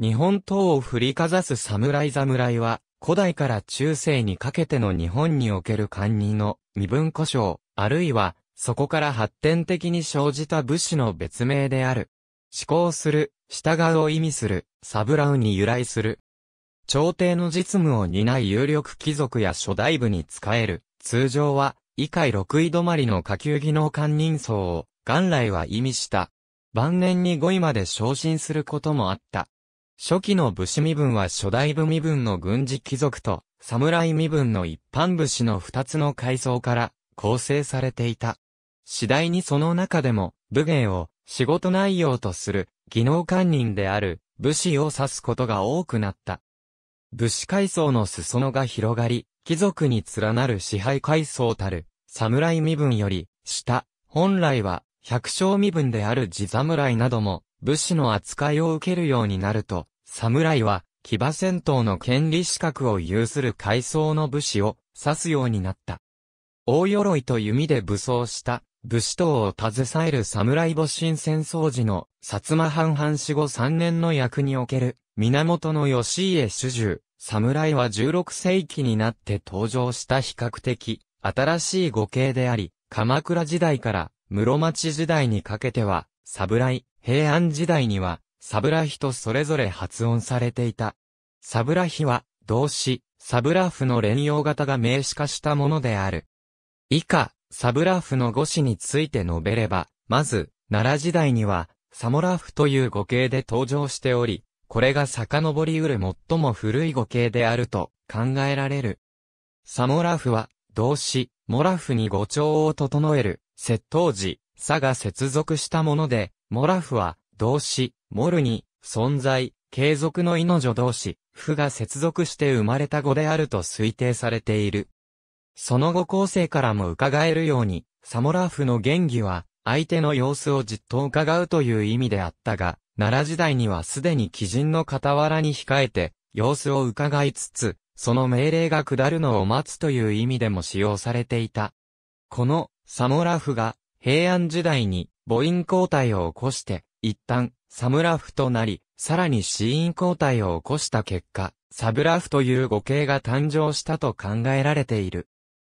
日本刀を振りかざす侍侍は、古代から中世にかけての日本における官人の身分故障、あるいは、そこから発展的に生じた武士の別名である。思考する、従うを意味する、サブラウに由来する。朝廷の実務を担い有力貴族や諸大部に仕える。通常は、以下六位止まりの下級技能官人層を、元来は意味した。晩年に五位まで昇進することもあった。初期の武士身分は初代武身分の軍事貴族と、侍身分の一般武士の二つの階層から構成されていた。次第にその中でも、武芸を仕事内容とする技能官人である武士を指すことが多くなった。武士階層の裾野が広がり、貴族に連なる支配階層たる、侍身分より、下、本来は、百姓身分である地侍なども、武士の扱いを受けるようになると、侍は、騎馬戦闘の権利資格を有する階層の武士を指すようになった。大鎧と弓で武装した武士等を携える侍戊辰戦争時の薩摩藩藩死後3年の役における源義家主従、侍は16世紀になって登場した比較的新しい語形であり、鎌倉時代から室町時代にかけては、侍、平安時代には、サブラヒとそれぞれ発音されていた。サブラヒは、動詞、サブラフの連用型が名詞化したものである。以下、サブラフの語詞について述べれば、まず、奈良時代には、サモラフという語形で登場しており、これが遡りうる最も古い語形であると考えられる。サモラフは、動詞、モラフに語調を整える、窃盗時、さが接続したもので、モラフは、動詞、モルに、存在、継続の意の助動詞、フが接続して生まれた語であると推定されている。その後構成からも伺えるように、サモラフの原義は、相手の様子をじっと伺うという意味であったが、奈良時代にはすでに鬼人の傍らに控えて、様子を伺いつつ、その命令が下るのを待つという意味でも使用されていた。この、サモラフが、平安時代に、母音交代を起こして、一旦、サムラフとなり、さらに死因交代を起こした結果、サブラフという語形が誕生したと考えられている。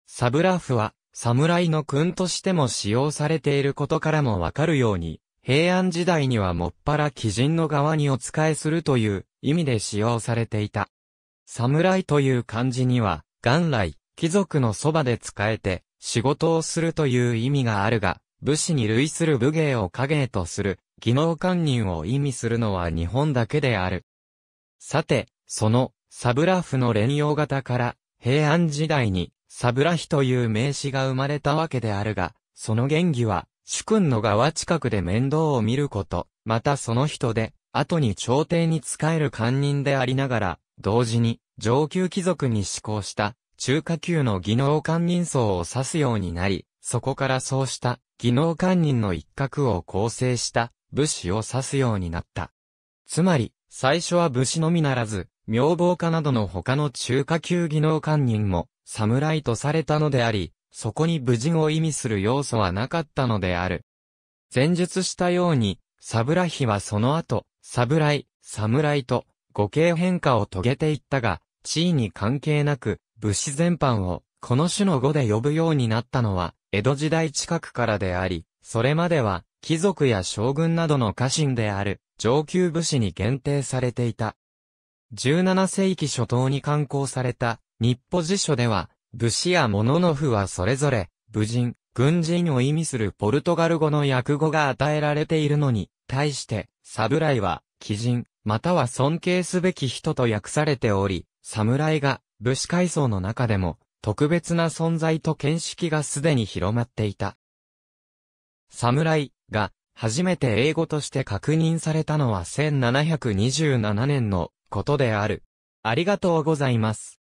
サブラフは、侍の君としても使用されていることからもわかるように、平安時代にはもっぱら鬼人の側にお仕えするという意味で使用されていた。侍という漢字には、元来、貴族のそばで使えて、仕事をするという意味があるが、武士に類する武芸を影とする、技能官人を意味するのは日本だけである。さて、その、サブラフの連用型から、平安時代に、サブラヒという名詞が生まれたわけであるが、その原義は、主君の側近くで面倒を見ること、またその人で、後に朝廷に仕える官人でありながら、同時に、上級貴族に志向した、中華級の技能官人層を指すようになり、そこからそうした、技能官人の一角を構成した武士を指すようになった。つまり、最初は武士のみならず、妙望家などの他の中華級技能官人も、侍とされたのであり、そこに武人を意味する要素はなかったのである。前述したように、サブラヒはその後、侍、侍と、語形変化を遂げていったが、地位に関係なく、武士全般を、この種の語で呼ぶようになったのは、江戸時代近くからであり、それまでは、貴族や将軍などの家臣である上級武士に限定されていた。17世紀初頭に刊行された日歩辞書では、武士や物の符はそれぞれ、武人、軍人を意味するポルトガル語の訳語が与えられているのに、対して、侍は、貴人、または尊敬すべき人と訳されており、侍が、武士階層の中でも、特別な存在と見識がすでに広まっていた。侍が初めて英語として確認されたのは1727年のことである。ありがとうございます。